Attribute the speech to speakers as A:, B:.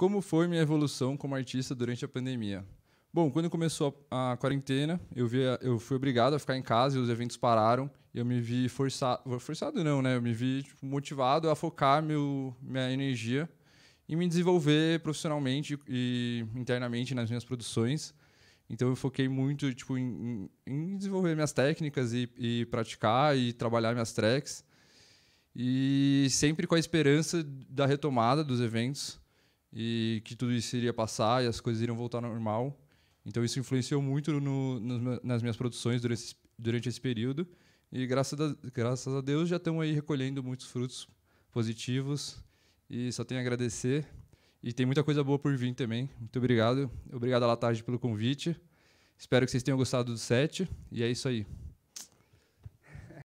A: Como foi minha evolução como artista durante a pandemia? Bom, quando começou a, a quarentena, eu, eu fui obrigado a ficar em casa e os eventos pararam. E eu me vi forçado, forçado não, né? Eu me vi tipo, motivado a focar meu, minha energia em me desenvolver profissionalmente e internamente nas minhas produções. Então eu foquei muito tipo, em, em desenvolver minhas técnicas e, e, praticar e trabalhar minhas tracks. E sempre com a esperança da retomada dos eventos e que tudo isso iria passar e as coisas iriam voltar ao normal. Então isso influenciou muito no, no, nas minhas produções durante esse, durante esse período e graças a, graças a Deus já estão aí recolhendo muitos frutos positivos e só tenho a agradecer. E tem muita coisa boa por vir também. Muito obrigado. Obrigado à Latage pelo convite. Espero que vocês tenham gostado do set e é isso aí.